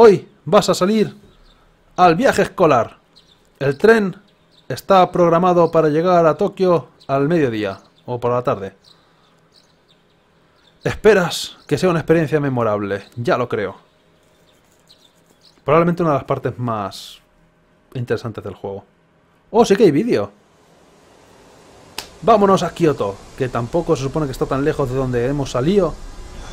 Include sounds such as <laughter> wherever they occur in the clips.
Hoy vas a salir al viaje escolar. El tren está programado para llegar a Tokio al mediodía o por la tarde. Esperas que sea una experiencia memorable, ya lo creo. Probablemente una de las partes más interesantes del juego. ¡Oh, sí que hay vídeo! Vámonos a Kioto, que tampoco se supone que está tan lejos de donde hemos salido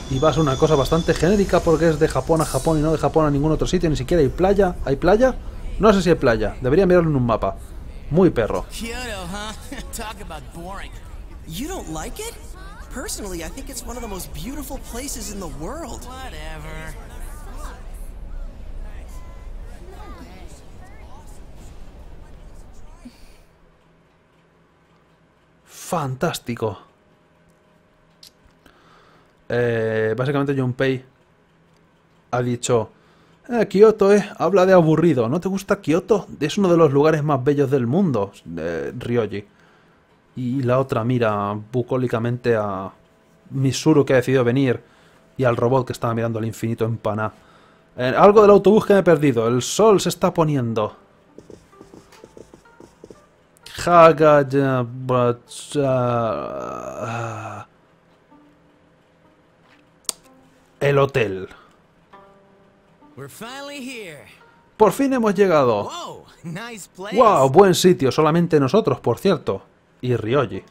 y va a una cosa bastante genérica porque es de Japón a Japón y no de Japón a ningún otro sitio, ni siquiera hay playa. ¿Hay playa? No sé si hay playa, debería mirarlo en un mapa. Muy perro. Fantástico eh, básicamente Junpei ha dicho, eh, Kioto es, habla de aburrido, ¿no te gusta Kioto? Es uno de los lugares más bellos del mundo, eh, Ryoji. Y la otra mira bucólicamente a Misuru que ha decidido venir y al robot que estaba mirando al infinito en Paná. Eh, algo del autobús que me he perdido, el sol se está poniendo. Haga el hotel. Por fin hemos llegado. ¡Wow! Buen sitio, solamente nosotros, por cierto. Y Ryoji.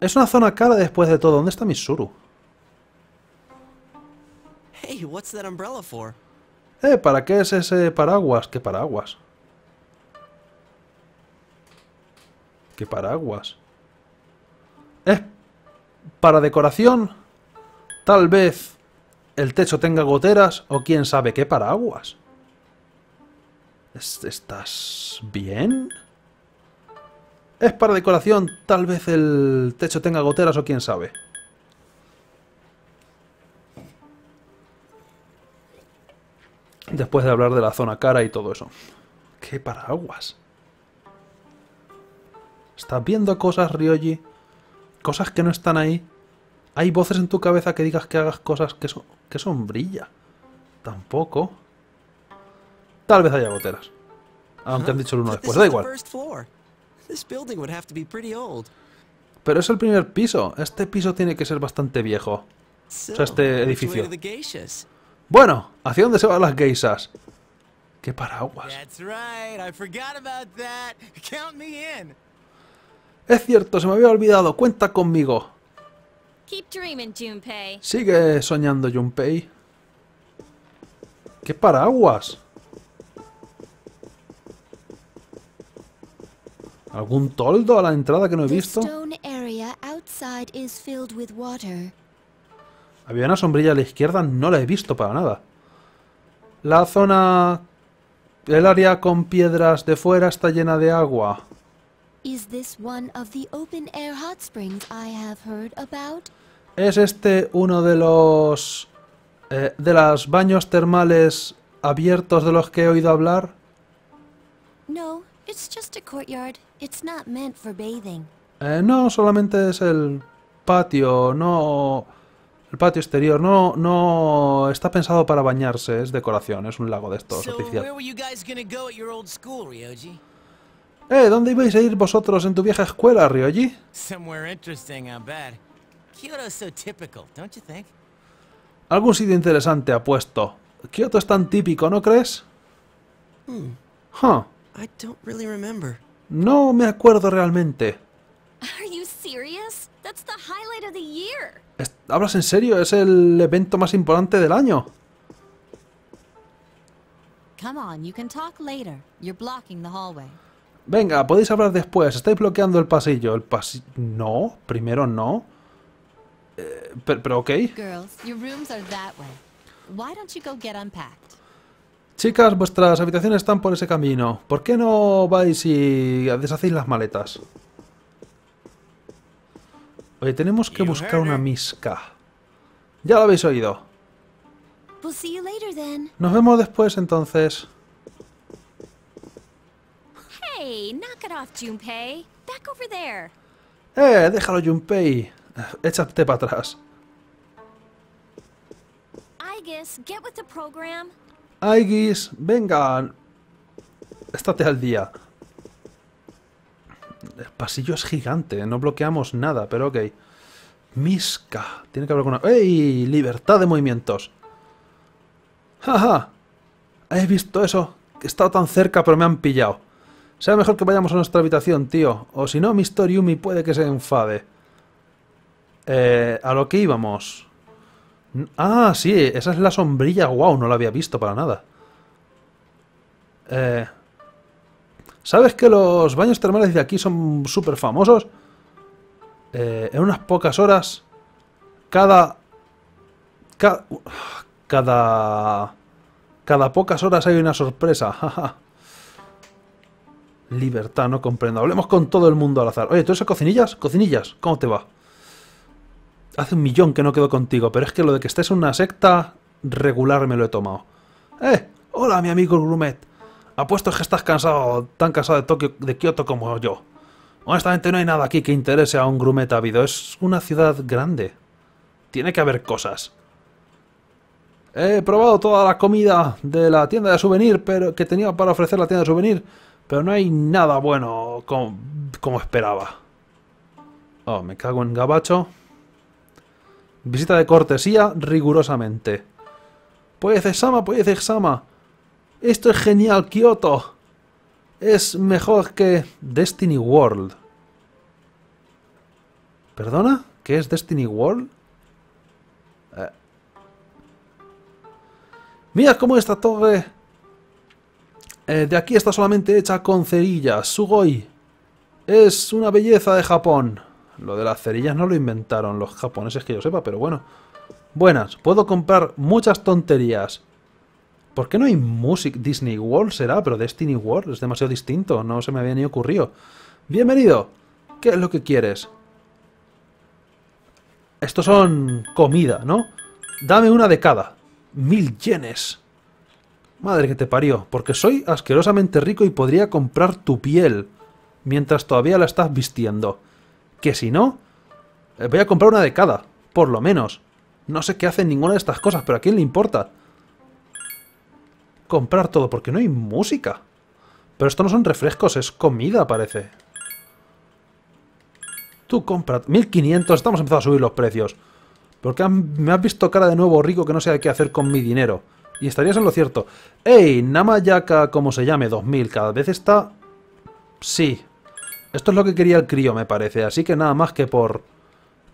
Es una zona cara después de todo. ¿Dónde está Mitsuru? Eh, ¿para qué es ese paraguas? ¿Qué paraguas? ¿Qué paraguas? Es para decoración. Tal vez el techo tenga goteras o quién sabe qué paraguas. ¿Estás bien? Es para decoración. Tal vez el techo tenga goteras o quién sabe. Después de hablar de la zona cara y todo eso. ¿Qué paraguas? ¿Estás viendo cosas, Ryoji? cosas que no están ahí, hay voces en tu cabeza que digas que hagas cosas que son, que sombrilla. Tampoco. Tal vez haya goteras. Aunque han dicho el uno después, da igual. Pero es el primer piso. Este piso tiene que ser bastante viejo. O sea, este edificio. Bueno, ¿hacia dónde se van las geisas? ¡Qué paraguas! Es cierto, se me había olvidado. Cuenta conmigo. Sigue soñando, Junpei. ¡Qué paraguas! ¿Algún toldo a la entrada que no he visto? Había una sombrilla a la izquierda, no la he visto para nada. La zona... El área con piedras de fuera está llena de agua. Is this one of the open air hot springs I have heard about? ¿Es este uno de los eh, de los baños termales abiertos de los que he oído hablar? No, it's just a courtyard. It's not meant for bathing. Eh, no, solamente es el patio, no el patio exterior no no está pensado para bañarse, es decoración, es un lago de estos so, artificial. Eh, ¿dónde ibais a ir vosotros en tu vieja escuela, Ryoji? Algún sitio interesante, apuesto. Kyoto es tan típico, ¿no crees? Hmm. Huh. No me acuerdo realmente. ¿Hablas en serio? Es el evento más importante del año. Come on, you can talk later. You're blocking the hallway. Venga, podéis hablar después. Estáis bloqueando el pasillo. El pasillo... No, primero no. Eh, pero, pero, ok. Chicas, vuestras habitaciones están por ese camino. ¿Por qué no vais y deshacéis las maletas? Oye, tenemos que buscar una misca. Ya lo habéis oído. Nos vemos después entonces. Back Eh, déjalo, Junpei. Échate para atrás. Aigis, get venga. Estate al día. El pasillo es gigante, no bloqueamos nada, pero ok. Misca. Tiene que haber alguna... ¡Ey! Libertad de movimientos. ¡Jaja! Ja! He visto eso? He estado tan cerca, pero me han pillado. Será mejor que vayamos a nuestra habitación, tío. O si no, Mr. Yumi puede que se enfade. Eh, a lo que íbamos. Ah, sí, esa es la sombrilla. Guau, no la había visto para nada. Eh, ¿Sabes que los baños termales de aquí son súper famosos? Eh, en unas pocas horas, cada, cada... Cada... pocas horas hay una sorpresa. <laughs> Libertad, no comprendo. Hablemos con todo el mundo al azar. Oye, ¿tú eres cocinillas? ¿Cocinillas? ¿Cómo te va? Hace un millón que no quedo contigo, pero es que lo de que estés en una secta regular me lo he tomado. ¡Eh! ¡Hola, mi amigo Grumet! Apuesto que estás cansado, tan cansado de, Tokio, de Kioto como yo. Honestamente no hay nada aquí que interese a un Grumet ávido. Es una ciudad grande. Tiene que haber cosas. He probado toda la comida de la tienda de souvenir pero que tenía para ofrecer la tienda de souvenir, pero no hay nada bueno como, esperaba. Oh, me cago en gabacho. Visita de cortesía rigurosamente. Pues exama, pues exama. Esto es genial, Kioto. Es mejor que Destiny World. ¿Perdona? ¿Qué es Destiny World? Eh. Mira cómo esta torre eh, de aquí está solamente hecha con cerillas. Sugoi. Es una belleza de Japón. Lo de las cerillas no lo inventaron los japoneses que yo sepa, pero bueno. Buenas, puedo comprar muchas tonterías. ¿Por qué no hay Music Disney World será? Pero Destiny World es demasiado distinto, no se me había ni ocurrido. Bienvenido. ¿Qué es lo que quieres? Estos son comida, ¿no? Dame una de cada. Mil yenes. Madre que te parió, porque soy asquerosamente rico y podría comprar tu piel mientras todavía la estás vistiendo. Que si no, eh, voy a comprar una de cada, por lo menos. No sé qué hacen ninguna de estas cosas, pero ¿a quién le importa? Comprar todo, porque no hay música. Pero esto no son refrescos, es comida, parece. Tú compra... 1500, estamos empezando a subir los precios. Porque me has visto cara de nuevo rico que no sé qué hacer con mi dinero. Y estarías en lo cierto. ¡Ey! Namayaka, como se llame, 2000, cada vez está... Sí. Esto es lo que quería el crío, me parece. Así que nada más que por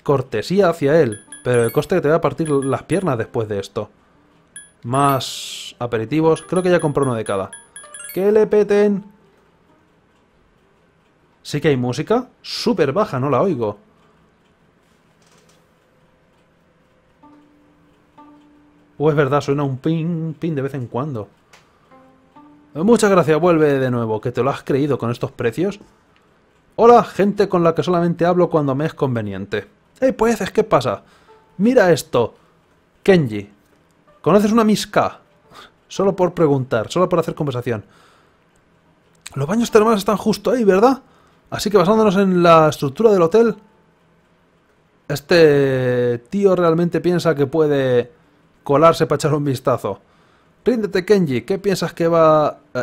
cortesía hacia él. Pero el coste que te va a partir las piernas después de esto. Más aperitivos. Creo que ya compró uno de cada. ¡Que le peten! Sí que hay música. Súper baja, no la oigo. O es verdad, suena un pin ping de vez en cuando. Muchas gracias, vuelve de nuevo, que te lo has creído con estos precios. Hola, gente con la que solamente hablo cuando me es conveniente. Eh, pues, ¿qué pasa? Mira esto. Kenji. ¿Conoces una misca? Solo por preguntar, solo por hacer conversación. Los baños termales están justo ahí, ¿verdad? Así que basándonos en la estructura del hotel... Este tío realmente piensa que puede colarse para echar un vistazo. Ríndete, Kenji, ¿qué piensas que va...? Eh,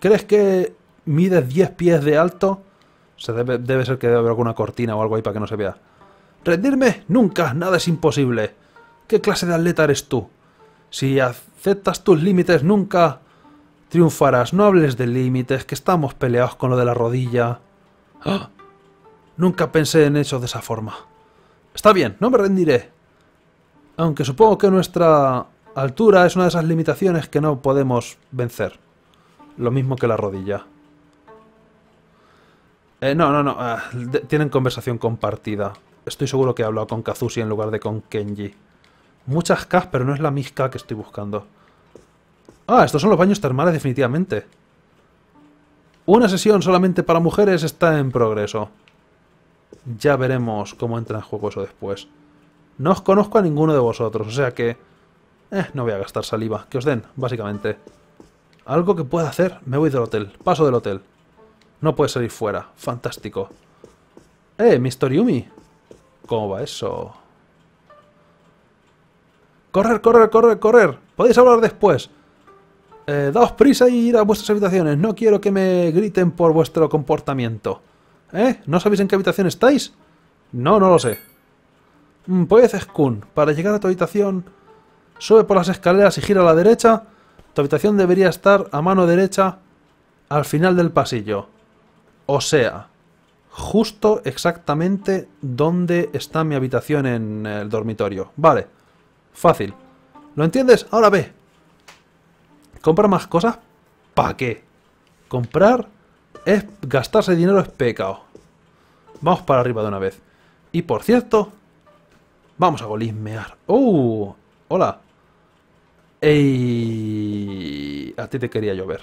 ¿Crees que mides 10 pies de alto? Se debe, ser que debe haber alguna cortina o algo ahí para que no se vea. ¿Rendirme? Nunca, nada es imposible. ¿Qué clase de atleta eres tú? Si aceptas tus límites, nunca triunfarás. No hables de límites, que estamos peleados con lo de la rodilla. ¡Ah! Nunca pensé en eso de esa forma. Está bien, no me rendiré. Aunque supongo que nuestra altura es una de esas limitaciones que no podemos vencer. Lo mismo que la rodilla. Eh, no, no, no. Ah, tienen conversación compartida. Estoy seguro que he hablado con Kazushi en lugar de con Kenji. Muchas Ks, pero no es la miska que estoy buscando. Ah, estos son los baños termales definitivamente. Una sesión solamente para mujeres está en progreso. Ya veremos cómo entra en juego eso después. No os conozco a ninguno de vosotros, o sea que... Eh, no voy a gastar saliva. Que os den, básicamente. Algo que pueda hacer. Me voy del hotel. Paso del hotel. No puede salir fuera. Fantástico. Eh, Mr. Yumi. ¿Cómo va eso? ¡Correr, correr, correr, correr! Podéis hablar después. Eh, daos prisa y ir a vuestras habitaciones. No quiero que me griten por vuestro comportamiento. ¿Eh? ¿No sabéis en qué habitación estáis? No, no lo sé. Mm, pues Kun, para llegar a tu habitación, sube por las escaleras y gira a la derecha. Tu habitación debería estar a mano derecha al final del pasillo. O sea, justo exactamente donde está mi habitación en el dormitorio. Vale, fácil. ¿Lo entiendes? Ahora ve. ¿Comprar más cosas? ¿Para qué? Comprar es gastarse dinero es pecado. Vamos para arriba de una vez. Y por cierto, Vamos a golismear. ¡Oh! ¡Hola! ¡Ey! A ti te quería llover.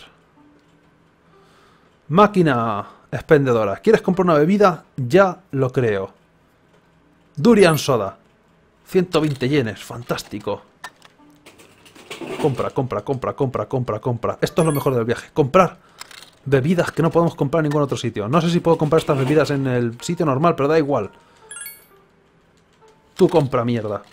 Máquina expendedora. ¿Quieres comprar una bebida? Ya lo creo. Durian Soda. 120 yenes. Fantástico. Compra, compra, compra, compra, compra, compra. Esto es lo mejor del viaje. Comprar bebidas que no podemos comprar en ningún otro sitio. No sé si puedo comprar estas bebidas en el sitio normal, pero da igual. Tú compra mierda.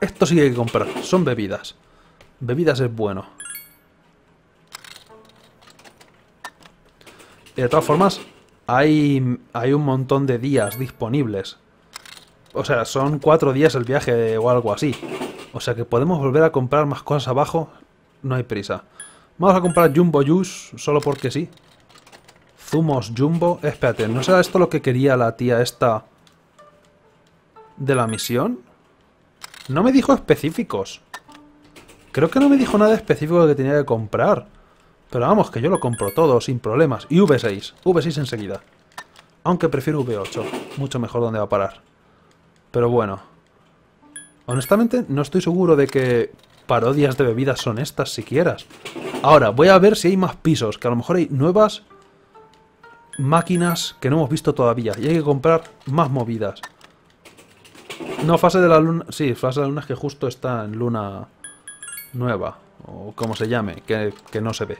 Esto sí que hay que comprar. Son bebidas. Bebidas es bueno. de todas formas, hay, hay un montón de días disponibles. O sea, son cuatro días el viaje o algo así. O sea que podemos volver a comprar más cosas abajo. No hay prisa. Vamos a comprar Jumbo Juice solo porque sí. Zumos Jumbo. espérate, ¿no será esto lo que quería la tía esta de la misión? No me dijo específicos. Creo que no me dijo nada específico que tenía que comprar. Pero vamos, que yo lo compro todo, sin problemas. Y V6. V6 enseguida. Aunque prefiero V8. Mucho mejor donde va a parar. Pero bueno. Honestamente, no estoy seguro de que parodias de bebidas son estas siquiera. Ahora, voy a ver si hay más pisos, que a lo mejor hay nuevas máquinas que no hemos visto todavía. Y hay que comprar más movidas. No, fase de la luna... Sí, fase de la luna es que justo está en luna nueva. O como se llame, que, que no se ve.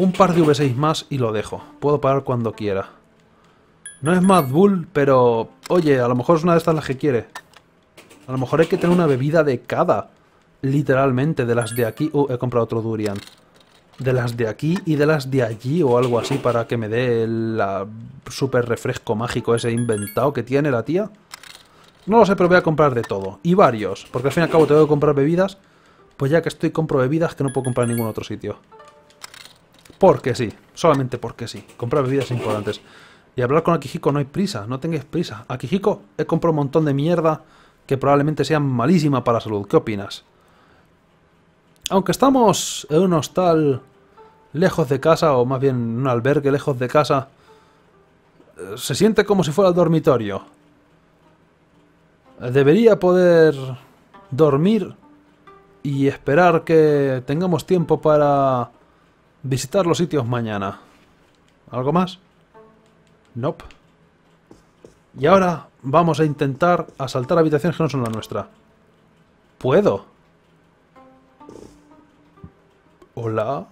Un par de V6 más y lo dejo. Puedo parar cuando quiera. No es Mad Bull, pero... Oye, a lo mejor es una de estas las que quiere. A lo mejor hay que tener una bebida de cada. Literalmente, de las de aquí... Uh, he comprado otro durian. De las de aquí y de las de allí o algo así para que me dé el super refresco mágico ese inventado que tiene la tía. No lo sé, pero voy a comprar de todo. Y varios, porque al fin y al cabo tengo que comprar bebidas. Pues ya que estoy, compro bebidas que no puedo comprar en ningún otro sitio. Porque sí, solamente porque sí. Comprar bebidas importantes. Y hablar con Akihiko, no hay prisa, no tengáis prisa. Akihiko, he comprado un montón de mierda que probablemente sea malísima para la salud. ¿Qué opinas? Aunque estamos en un hostal lejos de casa, o más bien en un albergue lejos de casa, eh, se siente como si fuera el dormitorio. Debería poder dormir y esperar que tengamos tiempo para Visitar los sitios mañana. ¿Algo más? Nope. Y ahora vamos a intentar asaltar habitaciones que no son la nuestra. ¿Puedo? ¿Hola?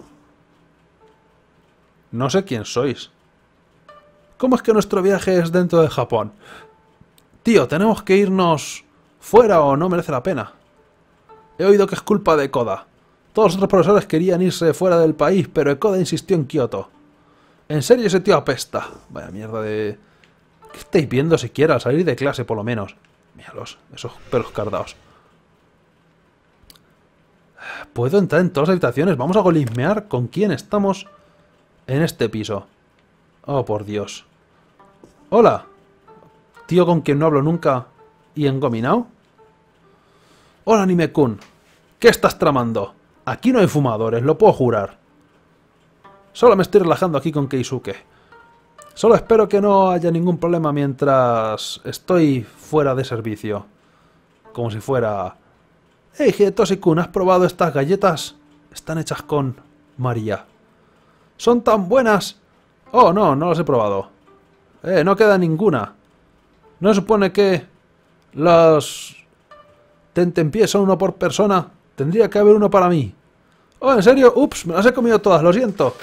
No sé quién sois. ¿Cómo es que nuestro viaje es dentro de Japón? Tío, tenemos que irnos fuera o no merece la pena. He oído que es culpa de Koda. Todos los otros profesores querían irse fuera del país, pero Ekoda insistió en Kioto. En serio, ese tío apesta. Vaya mierda de... ¿Qué estáis viendo siquiera? Al salir de clase, por lo menos. Míralos, esos pelos cardados. ¿Puedo entrar en todas las habitaciones? Vamos a golismear con quién estamos en este piso. Oh, por Dios. Hola. Tío con quien no hablo nunca y engominado. Hola, Anime-kun. ¿Qué estás tramando? Aquí no hay fumadores, lo puedo jurar. Solo me estoy relajando aquí con Keisuke. Solo espero que no haya ningún problema mientras estoy fuera de servicio. Como si fuera... Hey, y ¿has probado estas galletas? Están hechas con... María. ¡Son tan buenas! Oh, no, no las he probado. Eh, no queda ninguna. ¿No supone que... las... pie, son uno por persona? Tendría que haber uno para mí. Oh, ¿en serio? Ups, me las he comido todas, lo siento.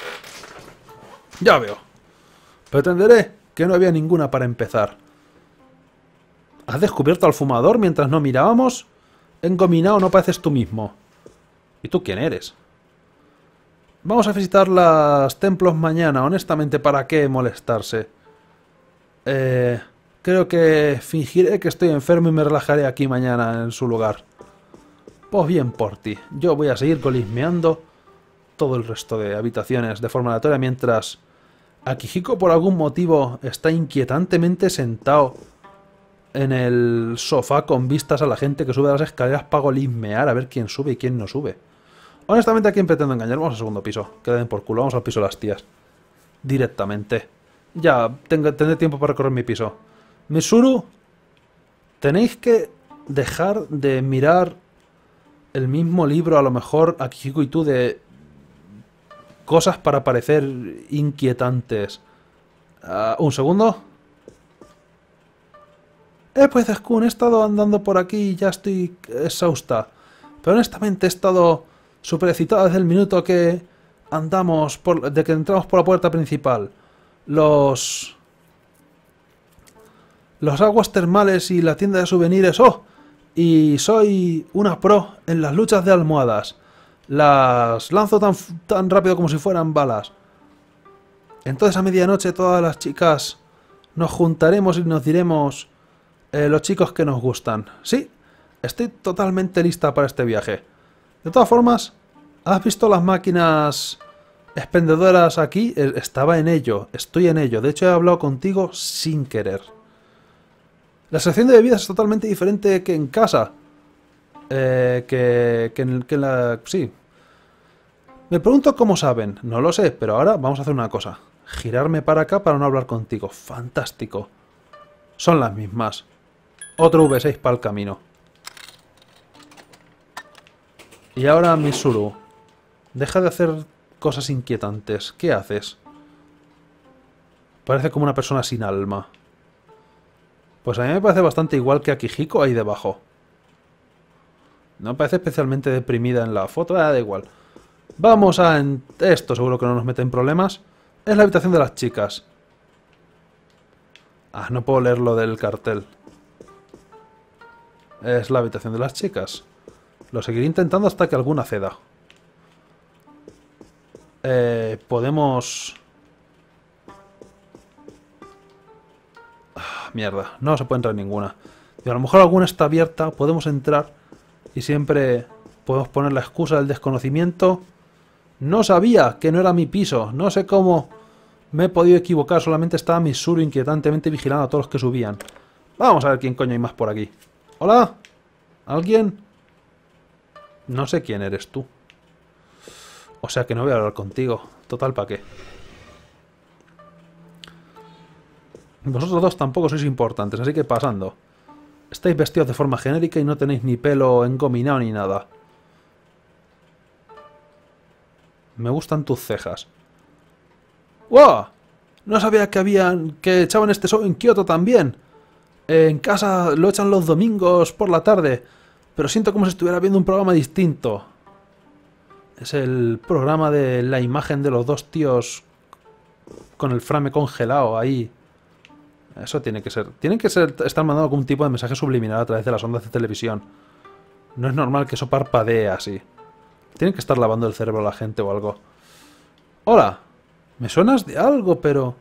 Ya veo. Pretenderé que no había ninguna para empezar. ¿Has descubierto al fumador mientras no mirábamos? Engominado no pareces tú mismo. ¿Y tú quién eres? Vamos a visitar los templos mañana, honestamente, ¿para qué molestarse? Eh, creo que fingiré que estoy enfermo y me relajaré aquí mañana en su lugar. Pues bien por ti, yo voy a seguir colismeando todo el resto de habitaciones de forma aleatoria mientras Akihiko por algún motivo está inquietantemente sentado en el sofá con vistas a la gente que sube las escaleras para golismear a ver quién sube y quién no sube. Honestamente, ¿a quién pretendo engañar? Vamos al segundo piso. Queden por culo. Vamos al piso de las tías. Directamente. Ya, tengo, tendré tiempo para recorrer mi piso. Misuru, tenéis que dejar de mirar el mismo libro, a lo mejor, aquí y tú, de cosas para parecer inquietantes. Ah, un segundo. Eh, pues, Kun, he estado andando por aquí y ya estoy exhausta. Pero honestamente he estado súper excitada desde el minuto que andamos, por, de que entramos por la puerta principal. Los... Los aguas termales y la tienda de souvenirs, ¡oh! y soy una pro en las luchas de almohadas. Las lanzo tan, rápido como si fueran balas. Entonces a medianoche todas las chicas nos juntaremos y nos diremos eh, los chicos que nos gustan. Sí, estoy totalmente lista para este viaje. De todas formas, ¿has visto las máquinas expendedoras aquí? E-, estaba en ello, estoy en ello. De hecho he hablado contigo sin querer. La sección de bebidas es totalmente diferente que en casa. Eh, que, que, en, la... Sí. Me pregunto cómo saben. No lo sé, pero ahora vamos a hacer una cosa. Girarme para acá para no hablar contigo. Fantástico. Son las mismas. Otro V6 para el camino. Y ahora Misuru. Deja de hacer cosas inquietantes. ¿Qué haces? Parece como una persona sin alma. Pues a mí me parece bastante igual que a Kijiko ahí debajo. No me parece especialmente deprimida en la foto, da igual. Vamos a... Esto seguro que no nos mete en problemas. Es la habitación de las chicas. Ah, no puedo leer lo del cartel. Es la habitación de las chicas. Lo seguiré intentando hasta que alguna ceda. Eh, podemos... mierda, no se puede entrar ninguna. y a lo mejor alguna está abierta, podemos entrar y siempre podemos poner la excusa del desconocimiento. No sabía que no era mi piso, no sé cómo me he podido equivocar, solamente estaba Missouri inquietantemente vigilando a todos los que subían. Vamos a ver quién coño hay más por aquí. ¿Hola? ¿Alguien? No sé quién eres tú. O sea que no voy a hablar contigo. Total, ¿para qué? Vosotros dos tampoco sois importantes, así que pasando. Estáis vestidos de forma genérica y no tenéis ni pelo engominado ni nada. Me gustan tus cejas. ¡Wow! No sabía que habían que echaban este show en Kioto también. En casa lo echan los domingos por la tarde, pero siento como si estuviera viendo un programa distinto. Es el programa de la imagen de los dos tíos con el frame congelado ahí. Eso tiene que ser. Tienen que ser, estar mandando algún tipo de mensaje subliminal a través de las ondas de televisión. No es normal que eso parpadee así. Tienen que estar lavando el cerebro a la gente o algo. Hola, me suenas de algo, pero...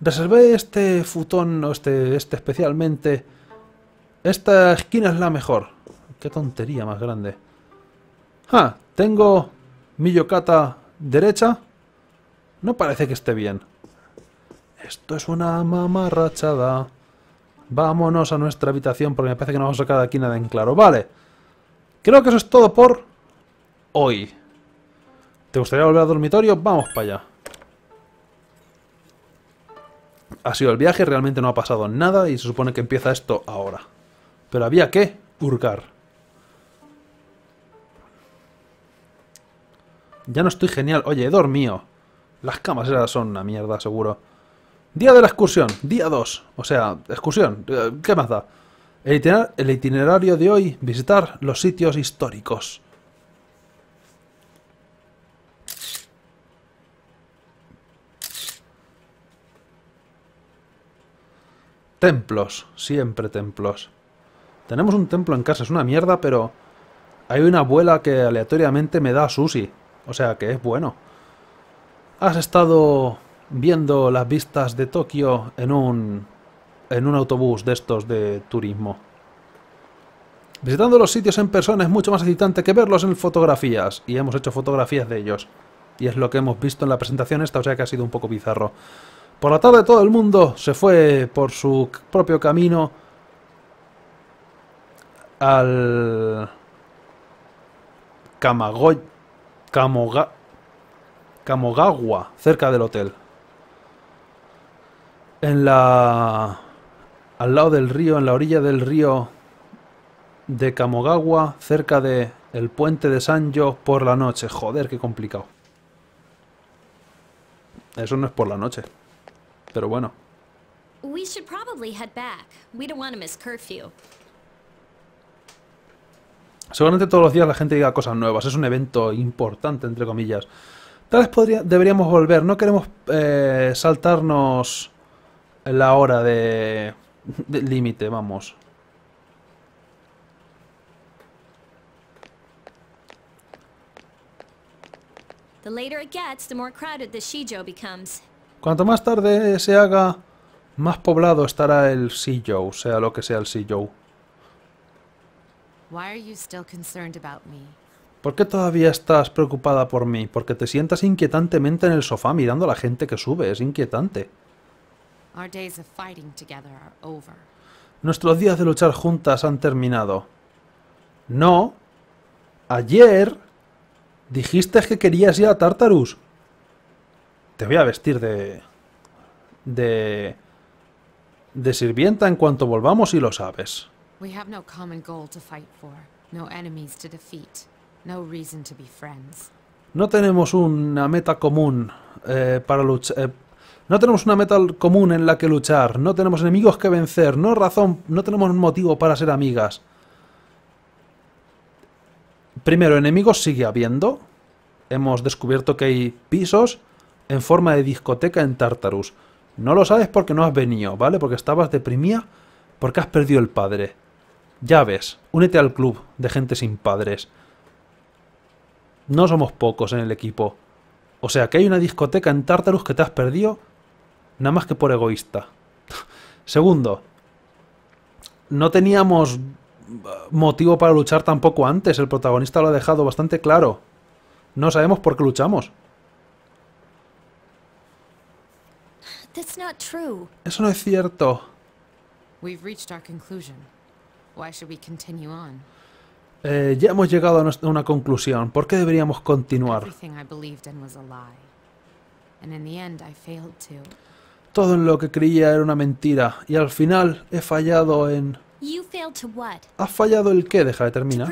Reservé este futón o este, este especialmente. Esta esquina es la mejor. Qué tontería más grande. Ah, tengo mi Yocata derecha. No parece que esté bien. Esto es una mamarrachada. Vámonos a nuestra habitación porque me parece que no vamos a sacar de aquí nada en claro. Vale. Creo que eso es todo por hoy. ¿Te gustaría volver al dormitorio? Vamos para allá. Ha sido el viaje, realmente no ha pasado nada y se supone que empieza esto ahora. Pero había que hurgar. Ya no estoy genial. Oye, he dormido. Las camas esas son una mierda, seguro. Día de la excursión, día 2. O sea, excursión, eh, ¿qué más da? El, itinerario de hoy, visitar los sitios históricos. Templos, siempre templos. Tenemos un templo en casa, es una mierda, pero hay una abuela que aleatoriamente me da sushi. O sea que es bueno. Has estado viendo las vistas de Tokio en un, en un autobús de estos de turismo. Visitando los sitios en persona es mucho más excitante que verlos en fotografías, y hemos hecho fotografías de ellos. Y es lo que hemos visto en la presentación esta, o sea que ha sido un poco bizarro. Por la tarde todo el mundo se fue por su propio camino al... Kamagoy... Kamoga... Kamogawa, cerca del hotel en la al lado del río, en la orilla del río de Kamogawa, cerca de puente de Sanjo por la noche. Joder, qué complicado. Eso no es por la noche. Pero bueno. Seguramente todos los días la gente diga cosas nuevas. Es un evento importante, entre comillas. Tal vez podría, deberíamos volver. No queremos eh, saltarnos la hora de, límite, vamos. Cuanto más tarde se haga, más poblado estará el Shijo, sea lo que sea el me? ¿Por qué todavía estás preocupada por mí? Porque te sientas inquietantemente en el sofá mirando a la gente que sube, es inquietante. Nuestros días de luchar juntas han terminado. No. Ayer dijiste que querías ir a Tartarus. Te voy a vestir de... de... de sirvienta en cuanto volvamos y lo sabes. no tenemos una meta común eh, para luchar... Eh, no tenemos una meta común en la que luchar, no tenemos enemigos que vencer, no razón, no tenemos motivo para ser amigas. Primero, enemigos sigue habiendo. Hemos descubierto que hay pisos en forma de discoteca en Tartarus. No lo sabes porque no has venido, ¿vale? Porque estabas deprimida porque has perdido el padre. Ya ves, únete al club de gente sin padres. No somos pocos en el equipo. O sea que hay una discoteca en Tartarus que te has perdido nada más que por egoísta. Segundo, no teníamos eh, motivo para luchar tampoco antes, el protagonista lo ha dejado bastante claro. No sabemos por qué luchamos. Eso no es cierto. ya hemos llegado a una conclusión. ¿Por qué deberíamos continuar? Todo en lo que creía era una mentira y al final he fallado en... ¿Has fallado el qué? Deja de terminar.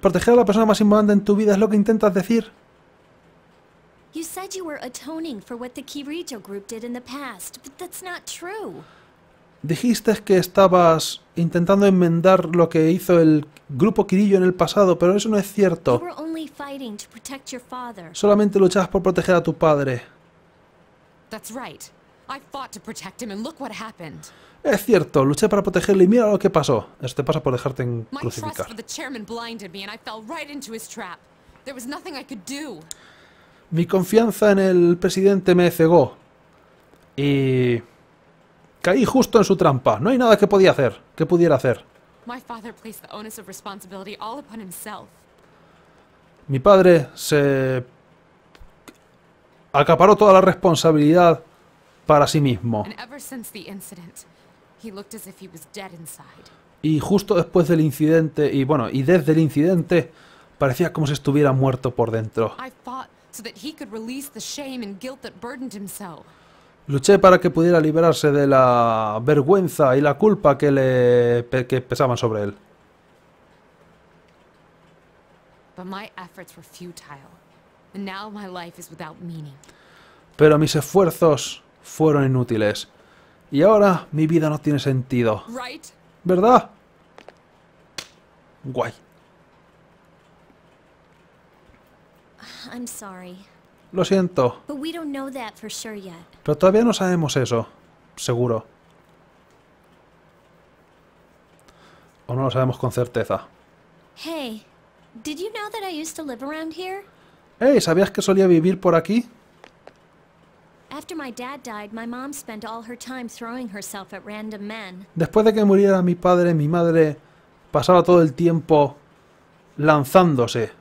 ¿Proteger a la persona más importante en tu vida es lo que intentas decir? You said you were atoning for what the Kirito group did in the past, but that's not true. Dijiste que estabas intentando enmendar lo que hizo el grupo Kirillo en el pasado, pero eso no es cierto. Solamente luchabas por proteger a tu padre. Es cierto, luché para protegerlo y mira lo que pasó. Eso te pasa por dejarte en crucificar. Mi confianza en el presidente me cegó. Y... Caí justo en su trampa. No hay nada que podía hacer, que pudiera hacer. Mi padre se acaparó toda la responsabilidad para sí mismo. Y justo después del incidente, y bueno, y desde el incidente, parecía como si estuviera muerto por dentro. Luché para que pudiera liberarse de la vergüenza y la culpa que le pesaban sobre él. Pero mis esfuerzos fueron inútiles. Y ahora mi vida no tiene sentido. ¿Verdad? Guay. sorry. Lo siento. Pero todavía no sabemos eso. Seguro. O no lo sabemos con certeza. Hey, ¿sabías que solía vivir por aquí? Después de que muriera mi padre, mi madre pasaba todo el tiempo lanzándose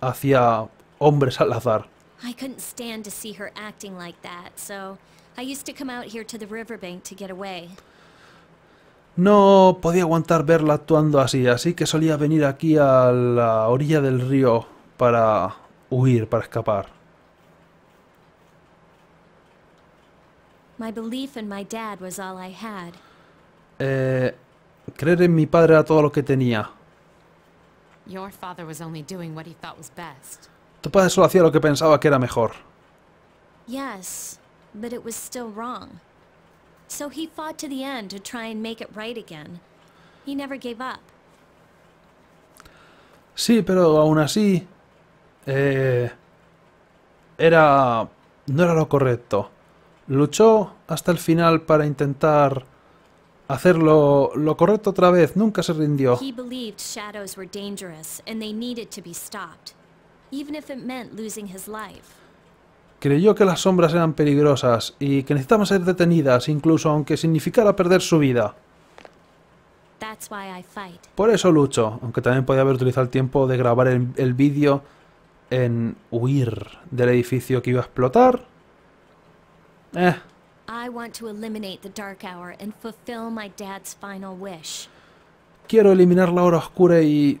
hacia hombres al azar. I couldn't stand to see her acting like that, so I used to come out here to the riverbank to get away. No podía aguantar verla actuando así, así que solía venir aquí a la orilla del río para huir, para escapar. My belief in my dad was all I had. Eh, creer en mi padre era todo lo que tenía. Your father was only doing what he thought was best. Tu padre solo hacía lo que pensaba que era mejor. Yes, but it was still wrong. So he fought to the end to try and make it right again. He never gave up. Sí, pero aún así eh, era no era lo correcto. Luchó hasta el final para intentar hacerlo lo correcto otra vez. Nunca se rindió. He believed shadows were dangerous and they needed to be stopped. Creyó que las sombras eran peligrosas y que necesitaban ser detenidas, incluso aunque significara perder su vida. Por eso lucho, aunque también podía haber utilizado el tiempo de grabar el, vídeo en huir del edificio que iba a explotar. Quiero eliminar la hora oscura y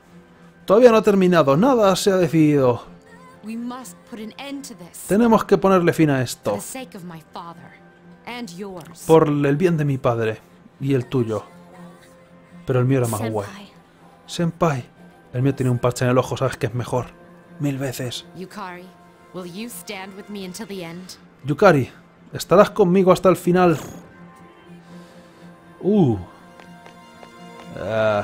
Todavía no ha terminado, nada se ha decidido. Tenemos que ponerle fin a esto. Por el bien de mi padre y el tuyo. Pero el mío era más guay. Senpai, el mío tiene un parche en el ojo, sabes que es mejor. Mil veces. Yukari, estarás conmigo hasta el final. Uh. uh.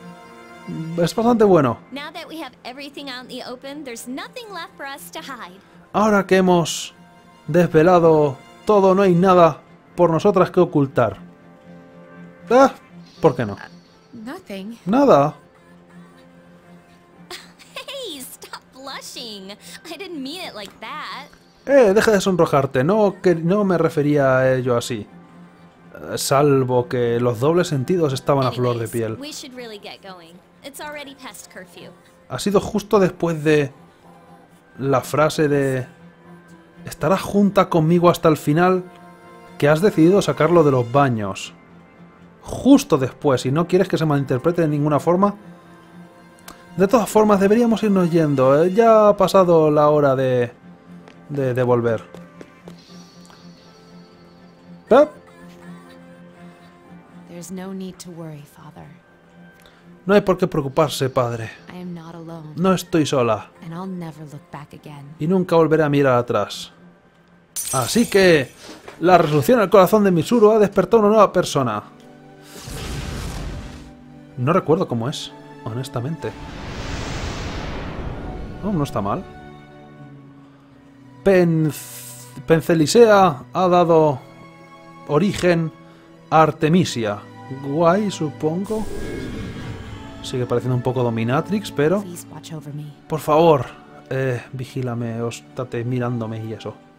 Mm, es bastante bueno. Ahora que hemos desvelado todo, no hay nada por nosotras que ocultar. Ah, ¿por qué no? Uh, nada. <laughs> Eh, deja de sonrojarte. No, que, no me refería a ello así. Eh, salvo que los dobles sentidos estaban a flor de piel. Ha sido justo después de la frase de estarás junta conmigo hasta el final que has decidido sacarlo de los baños. Justo después, si no quieres que se malinterprete de ninguna forma. De todas formas, deberíamos irnos yendo. Eh, ya ha pasado la hora de... de, volver. There's no need to no hay por qué preocuparse, padre. No estoy sola. Y nunca volveré a mirar atrás. Así que... La resolución al corazón de Misuro ha despertado una nueva persona. No recuerdo cómo es, honestamente. Oh, no está mal. Pen... ha dado origen a Artemisia. Guay, supongo. Sigue pareciendo un poco Dominatrix, pero... Por favor, eh, vigílame, ostate estate mirándome y eso.